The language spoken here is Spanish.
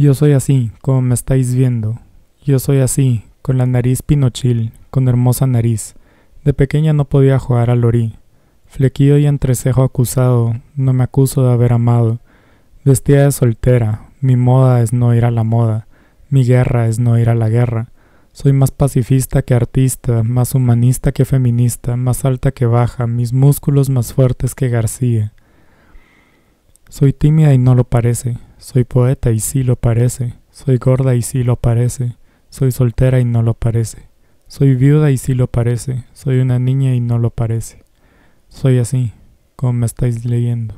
Yo soy así, como me estáis viendo. Yo soy así, con la nariz pinochil, con hermosa nariz. De pequeña no podía jugar al lorí. Flequido y entrecejo acusado, no me acuso de haber amado. Vestida de soltera, mi moda es no ir a la moda. Mi guerra es no ir a la guerra. Soy más pacifista que artista, más humanista que feminista, más alta que baja, mis músculos más fuertes que García. Soy tímida y no lo parece. Soy poeta y sí lo parece, soy gorda y sí lo parece, soy soltera y no lo parece, soy viuda y sí lo parece, soy una niña y no lo parece. Soy así, como me estáis leyendo.